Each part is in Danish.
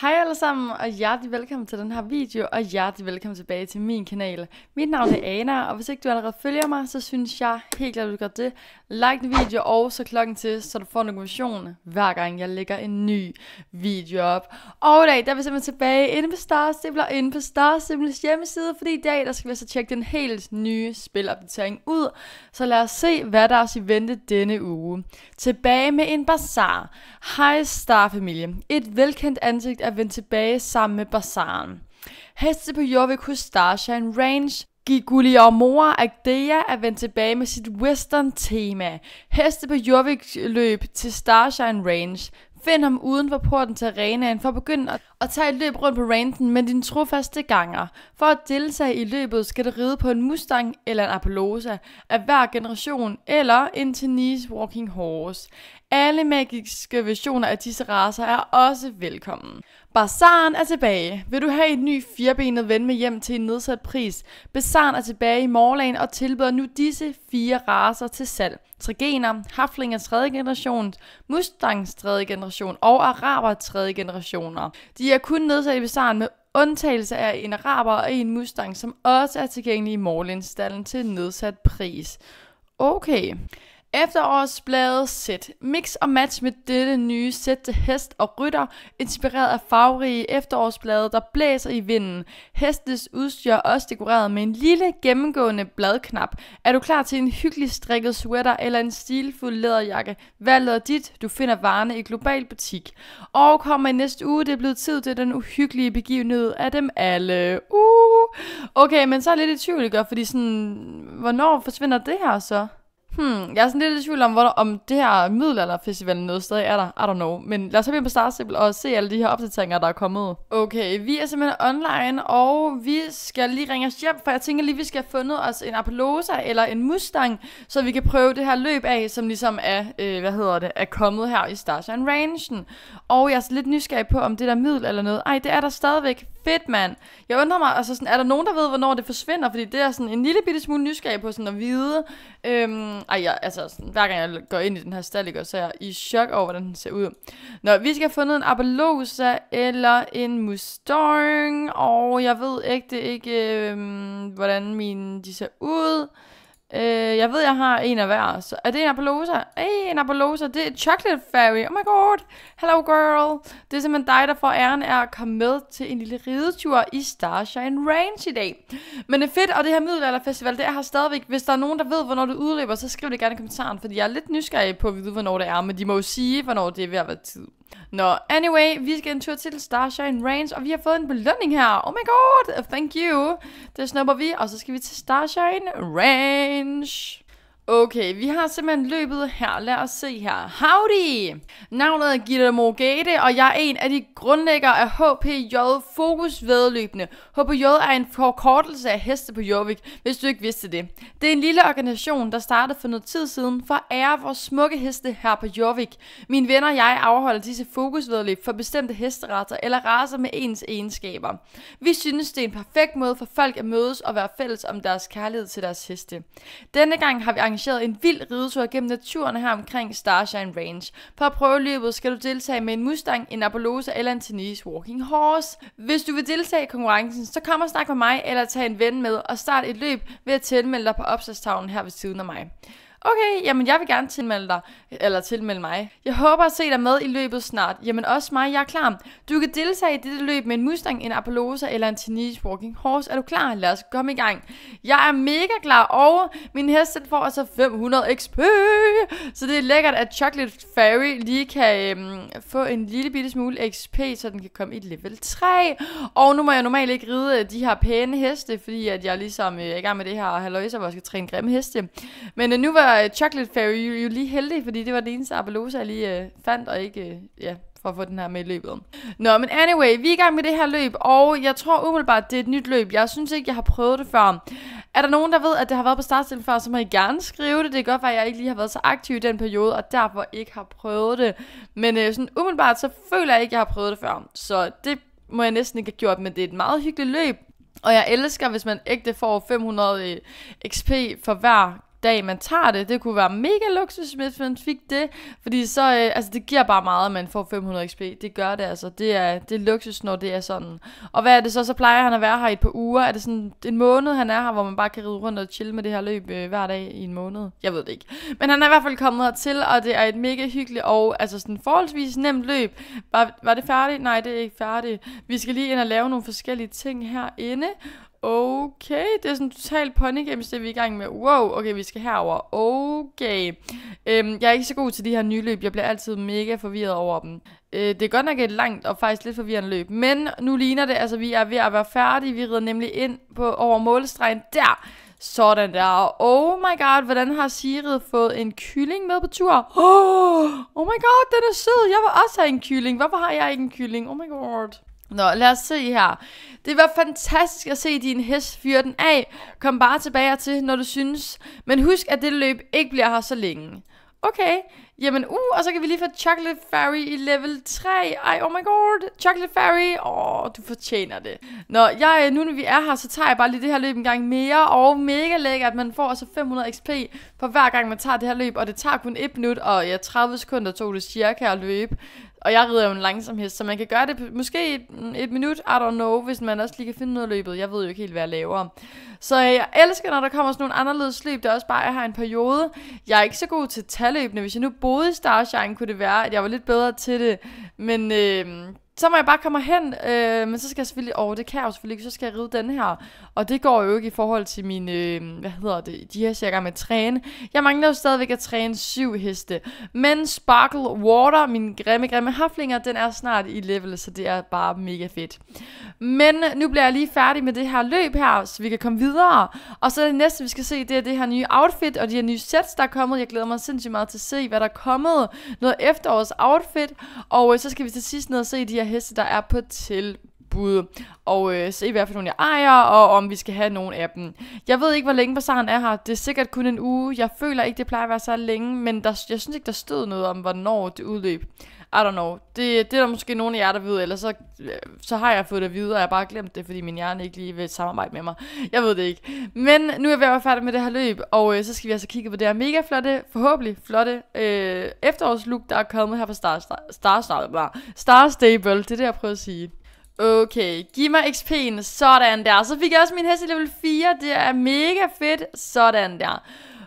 Hej alle sammen, og hjertelig velkommen til den her video, og hjertelig velkommen tilbage til min kanal. Mit navn er Ana, og hvis ikke du allerede følger mig, så synes jeg helt klart, at du gør det. Like den video, og så klokken til, så du får en notifikation, hver gang jeg lægger en ny video op. Og i dag, der er vi simpelthen tilbage inde på Star Stable, og inde på Star Stables hjemmeside, fordi i dag, der skal vi så altså tjekke den helt nye spilopdatering ud. Så lad os se, hvad der er os i vente denne uge. Tilbage med en bazar. Hej Star familie. Et velkendt ansigt at vende tilbage sammen med Bazaaren. Heste på Jovik hos en Range gik Guliamora Agdea at vende tilbage med sit western-tema. Heste på Jorvik løb til Starshine Range. Find ham uden for porten til arenaen for at begynde at, at tage et løb rundt på ranten med dine trofaste ganger. For at deltage i løbet skal du ride på en Mustang eller en Apollosa af hver generation eller en Tennis Walking Horse. Alle magiske versioner af disse raser er også velkommen. Bazaren er tilbage. Vil du have et ny firebenet ven med hjem til en nedsat pris? Bazaren er tilbage i Morlagen og tilbyder nu disse fire raser til salg. Trigener, Haflinger 3. generation, Mustangs 3. generation og Araber 3. generationer. De er kun nedsat i bazaren med undtagelse af en Araber og en Mustang, som også er tilgængelig i Morlin-stallen til nedsat pris. Okay. Efterårsbladet sæt. Mix og match med dette nye sæt til hest og rytter, inspireret af farverige efterårsblade, der blæser i vinden. Hestens udstyr er også dekoreret med en lille gennemgående bladknap. Er du klar til en hyggelig strikket sweater eller en stilfuld læderjakke? Valget er dit. Du finder varerne i Global Butik. Og kommer i næste uge, det er blevet tid til den uhyggelige begivenhed af dem alle. Uh! Okay, men så er lidt i tvivl, fordi sådan, hvornår forsvinder det her så? hmm, jeg er sådan lidt i tvivl om, hvor, om det her middelalderfestival noget stadig er der. I don't know. Men lad os hoppe ind på Starstable og se alle de her opdateringer, der er kommet. Okay, vi er simpelthen online, og vi skal lige ringe os hjem, for jeg tænker lige, vi skal have fundet os en Apollosa eller en Mustang, så vi kan prøve det her løb af, som ligesom er, øh, hvad hedder det, er kommet her i Starshine Ranchen. Og jeg er lidt nysgerrig på, om det der middel eller noget. Ej, det er der stadigvæk. Fedt, mand. Jeg undrer mig, altså sådan, er der nogen, der ved, hvornår det forsvinder? Fordi det er sådan en lille bitte smule nysgerrig på sådan at vide. Øhm, ej, jeg, altså sådan, hver gang jeg går ind i den her stald, så er jeg i chok over, hvordan den ser ud. Nå, vi skal have fundet en Appaloosa eller en Mustang. Og jeg ved ikke, det ikke, øhm, hvordan mine de ser ud. Øh, jeg ved, jeg har en af hver. Så er det en Appaloosa? Ej, en Appaloosa. Det er Chocolate Fairy. Oh my god. Hello girl. Det er simpelthen dig, der får æren af at komme med til en lille ridetur i Starshine Range i dag. Men det er fedt, og det her middelalderfestival, det er her stadigvæk. Hvis der er nogen, der ved, hvornår det udløber, så skriv det gerne i kommentaren, fordi jeg er lidt nysgerrig på at vide, hvornår det er. Men de må jo sige, hvornår det er ved at være tid. Nå, anyway, vi skal en tur til Starshine Range, og vi har fået en belønning her. Oh my god, thank you. Det snupper vi, og så skal vi til Starshine Range. Okay, vi har simpelthen løbet her. Lad os se her. Howdy! Navnet er Gitte Gade, og jeg er en af de grundlæggere af HPJ Fokus Vedløbende. HPJ er en forkortelse af heste på Jorvik, hvis du ikke vidste det. Det er en lille organisation, der startede for noget tid siden for at ære vores smukke heste her på Jorvik. Mine venner og jeg afholder disse fokusvedløb for bestemte hesteretter eller raser med ens egenskaber. Vi synes, det er en perfekt måde for folk at mødes og være fælles om deres kærlighed til deres heste. Denne gang har vi arrangeret en vild ridetur gennem naturen her omkring Starshine Range. For at prøve løbet skal du deltage med en Mustang, en Apollosa eller en Tennis Walking Horse. Hvis du vil deltage i konkurrencen, så kom og snak med mig eller tag en ven med og start et løb ved at tilmelde dig på opsatstavlen her ved siden af mig. Okay, jamen jeg vil gerne tilmelde dig, eller tilmelde mig. Jeg håber at se dig med i løbet snart. Jamen også mig, jeg er klar. Du kan deltage i dette løb med en Mustang, en Appaloosa eller en Teenage Walking Horse. Er du klar? Lad os komme i gang. Jeg er mega klar, og min hest den får altså 500 XP. Så det er lækkert, at Chocolate Fairy lige kan øhm, få en lille bitte smule XP, så den kan komme i level 3. Og nu må jeg normalt ikke ride øh, de her pæne heste, fordi at jeg ligesom øh, er i gang med det her halvøjse, hvor jeg skal træne grimme heste. Men øh, nu var var uh, øh, Chocolate Fairy jo lige heldig, fordi det var det eneste Appaloosa, jeg lige uh, fandt, og ikke uh, ja, for at få den her med i løbet. Nå, men anyway, vi er i gang med det her løb, og jeg tror umiddelbart, det er et nyt løb. Jeg synes ikke, jeg har prøvet det før. Er der nogen, der ved, at det har været på startstillingen før, så må I gerne skrive det. Det er godt at jeg ikke lige har været så aktiv i den periode, og derfor ikke har prøvet det. Men uh, sådan umiddelbart, så føler jeg ikke, at jeg har prøvet det før. Så det må jeg næsten ikke have gjort, men det er et meget hyggeligt løb. Og jeg elsker, hvis man ægte får 500 XP for hver dag, man tager det. Det kunne være mega luksus, hvis man fik det. Fordi så, øh, altså det giver bare meget, at man får 500 XP. Det gør det altså. Det er, det er luksus, når det er sådan. Og hvad er det så? Så plejer han at være her i et par uger. Er det sådan en måned, han er her, hvor man bare kan ride rundt og chille med det her løb øh, hver dag i en måned? Jeg ved det ikke. Men han er i hvert fald kommet hertil, og det er et mega hyggeligt og altså sådan forholdsvis nemt løb. Var, var det færdigt? Nej, det er ikke færdigt. Vi skal lige ind og lave nogle forskellige ting herinde okay, det er sådan totalt games, det vi i gang med. Wow, okay, vi skal herover. Okay. Øhm, jeg er ikke så god til de her nye løb. Jeg bliver altid mega forvirret over dem. Øh, det er godt nok et langt og faktisk lidt forvirrende løb. Men nu ligner det, altså vi er ved at være færdige. Vi rider nemlig ind på over målstregen der. Sådan der. oh my god, hvordan har Sirid fået en kylling med på tur? Oh, oh my god, den er sød. Jeg vil også have en kylling. Hvorfor har jeg ikke en kylling? Oh my god. Nå, lad os se her. Det var fantastisk at se din hest fyre den af. Kom bare tilbage til, når du synes. Men husk, at det løb ikke bliver her så længe. Okay, jamen uh, og så kan vi lige få Chocolate Fairy i level 3. Ej, oh my god, Chocolate Fairy, åh, oh, du fortjener det. Nå, jeg, øh, nu når vi er her, så tager jeg bare lige det her løb en gang mere, og mega lækkert, at man får altså 500 XP for hver gang man tager det her løb, og det tager kun 1 minut og ja, 30 sekunder tog det cirka at løbe. Og jeg rider jo en langsom hest, så man kan gøre det måske et, et minut, I don't know, hvis man også lige kan finde noget af løbet. Jeg ved jo ikke helt, hvad jeg laver. Så jeg elsker, når der kommer sådan nogle anderledes løb. Det er også bare, at jeg har en periode. Jeg er ikke så god til taløbne. Hvis jeg nu boede i Starshine, kunne det være, at jeg var lidt bedre til det. Men øh, så må jeg bare komme hen, øh, men så skal jeg selvfølgelig, oh, det kan jeg jo selvfølgelig ikke, så skal jeg ride den her. Og det går jo ikke i forhold til mine, øh, hvad hedder det, de her cirka med at træne. Jeg mangler jo stadigvæk at træne syv heste. Men Sparkle Water, min grimme, grimme haflinger, den er snart i level, så det er bare mega fedt. Men nu bliver jeg lige færdig med det her løb her, så vi kan komme videre. Og så det næste, vi skal se, det er det her nye outfit og de her nye sets, der er kommet. Jeg glæder mig sindssygt meget til at se, hvad der er kommet. Noget efterårs outfit, og øh, så skal vi til sidst ned og se de her heste, der er på til bud, og øh, se hvad for nogle jeg ejer, og om vi skal have nogle af dem. Jeg ved ikke, hvor længe bazaaren er her. Det er sikkert kun en uge. Jeg føler ikke, det plejer at være så længe, men der, jeg synes ikke, der stod noget om, hvornår det udløb. I don't know. Det, det er der måske nogen af jer, der ved, eller så, øh, så har jeg fået det videre, og jeg har bare glemt det, fordi min hjerne ikke lige vil samarbejde med mig. Jeg ved det ikke. Men nu er jeg ved at være færdig med det her løb, og øh, så skal vi altså kigge på det her mega flotte, forhåbentlig flotte øh, efterårslook, der er kommet her fra Star, Star, Star, Star, Star Stable. Det er det, jeg prøver at sige. Okay, giv mig XP'en. Sådan der. Så fik jeg også min hest i level 4. Det er mega fedt. Sådan der.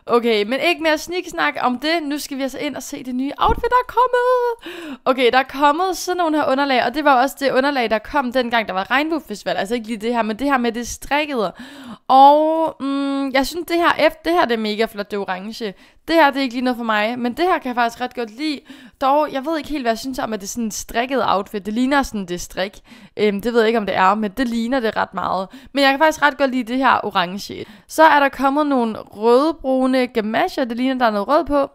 Okay, men ikke mere sniksnak om det. Nu skal vi altså ind og se det nye outfit, der er kommet. Okay, der er kommet sådan nogle her underlag, og det var også det underlag, der kom dengang, der var regnbuefestival. Altså ikke lige det her, men det her med det strikkede. Og mm, jeg synes, det her efter det her det er mega flot, det orange det her det er ikke lige noget for mig, men det her kan jeg faktisk ret godt lide. Dog, jeg ved ikke helt, hvad jeg synes om, at det er sådan en strikket outfit. Det ligner sådan, det strik. Øhm, det ved jeg ikke, om det er, men det ligner det ret meget. Men jeg kan faktisk ret godt lide det her orange. Så er der kommet nogle rødbrune gamasher. Det ligner, der er noget rød på.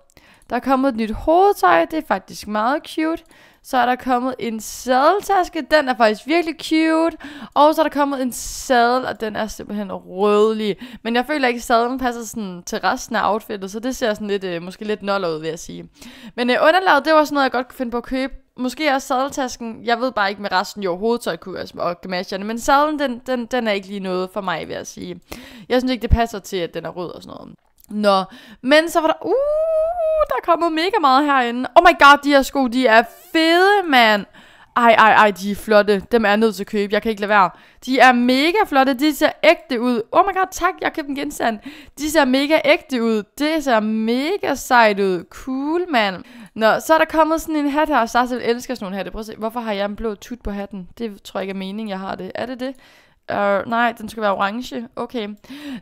Der er kommet et nyt hovedtøj. Det er faktisk meget cute. Så er der kommet en sadeltaske, den er faktisk virkelig cute. Og så er der kommet en sadel, og den er simpelthen rødlig. Men jeg føler ikke, at sadlen passer sådan til resten af outfittet, så det ser sådan lidt, øh, måske lidt noller ud, vil jeg sige. Men øh, underlaget, det var sådan noget, jeg godt kunne finde på at købe måske også sadeltasken. Jeg ved bare ikke med resten jo hovedtøj altså, og gamasjerne, men sadlen, den, den, den er ikke lige noget for mig, vil jeg sige. Jeg synes ikke, det passer til, at den er rød og sådan noget. Nå, men så var der, uh, der er kommet mega meget herinde. Oh my god, de her sko, de er fede, mand. Ej, ej, ej, de er flotte. Dem er jeg nødt til at købe. Jeg kan ikke lade være. De er mega flotte. De ser ægte ud. Oh my god, tak. Jeg købte en genstand. De ser mega ægte ud. Det ser mega sejt ud. Cool, mand. Nå, så er der kommet sådan en hat her. Sarsil elsker sådan en hat. Prøv at se. Hvorfor har jeg en blå tut på hatten? Det tror jeg ikke er meningen, jeg har det. Er det det? Uh, nej, den skal være orange. Okay.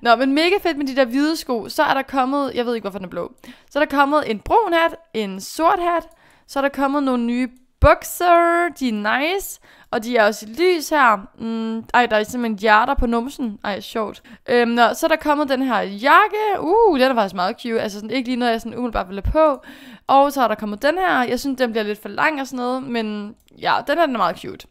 Nå, men mega fedt med de der hvide sko. Så er der kommet, jeg ved ikke hvorfor den er blå. Så er der kommet en brun hat, en sort hat. Så er der kommet nogle nye bukser. De er nice. Og de er også i lys her. Mm, ej, der er simpelthen hjerter på numsen. Ej, sjovt. Øhm, nå, så er der kommet den her jakke. Uh, den er faktisk meget cute. Altså sådan, ikke lige noget, jeg sådan umiddelbart ville på. Og så er der kommet den her, jeg synes, den bliver lidt for lang og sådan noget, men ja, den her den er meget cute.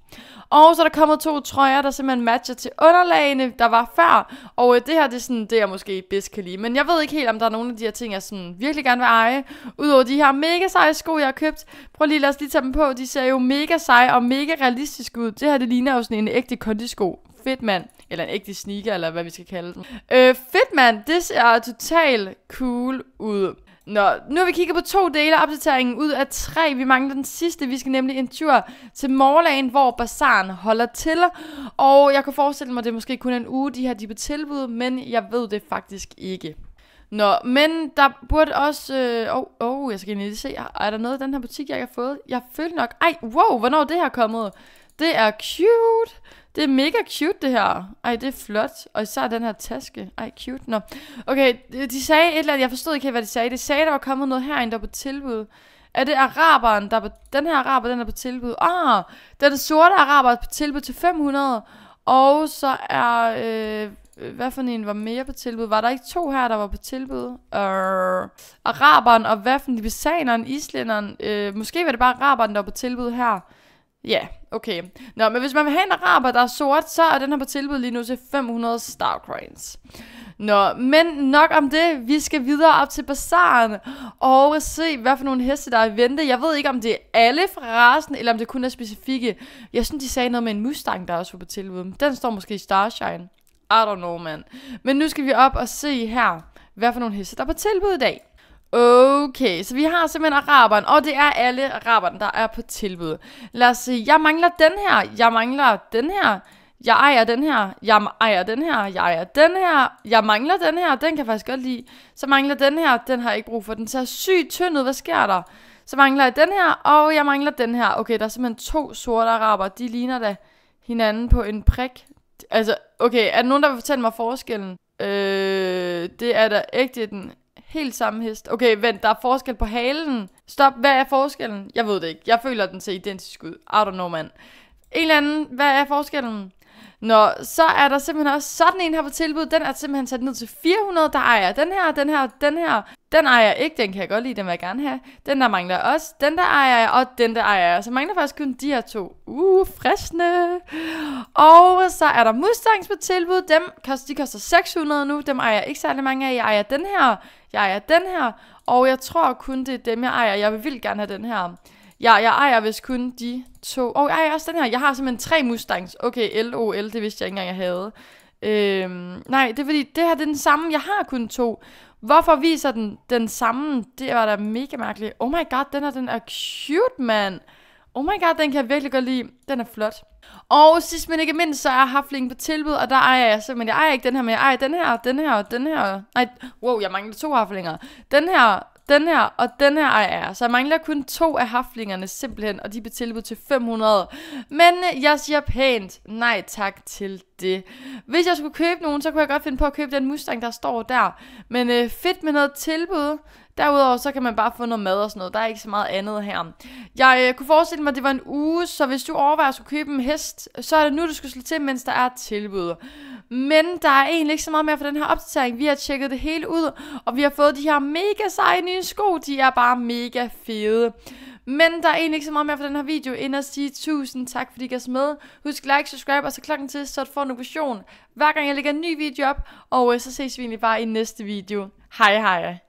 Og så er der kommet to trøjer, der simpelthen matcher til underlagene, der var før. Og øh, det her, det er sådan, det jeg måske bedst kan lide. Men jeg ved ikke helt, om der er nogle af de her ting, jeg sådan virkelig gerne vil eje. Udover de her mega seje sko, jeg har købt. Prøv lige, lad os lige tage dem på. De ser jo mega seje og mega realistiske ud. Det her, det ligner jo sådan en ægte kondisko. Fedt, mand. Eller en ægte sneaker, eller hvad vi skal kalde den. Øh, fedt, mand. Det ser totalt cool ud. Nå, nu har vi kigget på to dele af opdateringen ud af tre. Vi mangler den sidste. Vi skal nemlig en tur til Morlagen, hvor bazaren holder til. Og jeg kan forestille mig, at det måske kun er en uge, de har de på tilbud, men jeg ved det faktisk ikke. Nå, men der burde også... Åh, øh, oh, oh, jeg skal lige se. Er der noget i den her butik, jeg ikke har fået? Jeg følte nok... Ej, wow, hvornår er det her kommet? Det er cute. Det er mega cute, det her. Ej, det er flot. Og især den her taske. Ej, cute. Nå. Okay, de sagde et eller andet. Jeg forstod ikke helt, hvad de sagde. De sagde, der var kommet noget herinde, der var på tilbud. Er det araberen, der er på... Den her araber, den er på tilbud. Ah, den sorte araber er på tilbud til 500. Og så er... Øh, hvad for en var mere på tilbud? Var der ikke to her, der var på tilbud? Øh, araberen og hvad for en? islænderen. Øh, måske var det bare araberen, der var på tilbud her. Ja, okay. Nå, men hvis man vil have en araber, der er sort, så er den her på tilbud lige nu til 500 star coins. Nå, men nok om det. Vi skal videre op til bazaaren og se, hvad for nogle heste, der er i vente. Jeg ved ikke, om det er alle fra rasen, eller om det kun er specifikke. Jeg synes, de sagde noget med en Mustang, der også var på tilbud. Den står måske i Starshine. I don't know, man. Men nu skal vi op og se her, hvad for nogle heste, der er på tilbud i dag. Okay, så vi har simpelthen araberen, og det er alle araberne, der er på tilbud. Lad os se, jeg mangler den her, jeg mangler den her, jeg ejer den her, jeg ejer den her, jeg ejer den her, jeg mangler den her, den kan jeg faktisk godt lide. Så mangler den her, den har jeg ikke brug for, den ser sygt tynd ud, hvad sker der? Så mangler jeg den her, og jeg mangler den her. Okay, der er simpelthen to sorte araber, de ligner da hinanden på en prik. Altså, okay, er der nogen, der vil fortælle mig forskellen? Øh, det er da ægte den Helt samme hest. Okay, vent, der er forskel på halen. Stop, hvad er forskellen? Jeg ved det ikke. Jeg føler, den ser identisk ud. I don't know, man. En eller anden, hvad er forskellen? Nå, så er der simpelthen også sådan en her på tilbud. Den er simpelthen sat ned til 400. Der ejer den her, den her, den her. Den ejer jeg ikke, den kan jeg godt lide, den vil jeg gerne have. Den der mangler også, den der ejer jeg, og den der ejer jeg. Så mangler faktisk kun de her to. Uh, fristende. Og så er der Mustangs på tilbud. Dem koster, de koster 600 nu. Dem ejer jeg ikke særlig mange af. Jeg ejer den her, jeg ejer den her. Og jeg tror kun, det er dem, jeg ejer. Jeg vil vildt gerne have den her. Ja, jeg ejer vist kun de to. Åh, oh, jeg ejer også den her. Jeg har simpelthen tre Mustangs. Okay, LOL, det vidste jeg ikke engang, jeg havde. Øhm, nej, det er fordi, det her det er den samme. Jeg har kun to. Hvorfor viser den den samme? Det var da mega mærkeligt. Oh my god, den her, den er cute, man. Oh my god, den kan jeg virkelig godt lide. Den er flot. Og sidst men ikke mindst, så er Hafling på tilbud, og der ejer jeg simpelthen, jeg ejer ikke den her, men jeg ejer den her, den her den her. Nej, wow, jeg mangler to Haflinger. Den her, den her og den her ejer Så jeg mangler kun to af haflingerne simpelthen, og de bliver tilbudt til 500. Men jeg siger pænt, nej tak til det. Hvis jeg skulle købe nogen, så kunne jeg godt finde på at købe den Mustang, der står der. Men øh, fedt med noget tilbud. Derudover så kan man bare få noget mad og sådan noget. Der er ikke så meget andet her. Jeg øh, kunne forestille mig, at det var en uge, så hvis du overvejer at skulle købe en hest, så er det nu, du skal slå til, mens der er tilbud. Men der er egentlig ikke så meget mere for den her opdatering. Vi har tjekket det hele ud, og vi har fået de her mega seje nye sko. De er bare mega fede. Men der er egentlig ikke så meget mere for den her video, end at sige tusind tak, fordi I gav med. Husk like, subscribe, og så klokken til, så du får en notifikation, hver gang jeg lægger en ny video op. Og øh, så ses vi egentlig bare i næste video. Hej hej!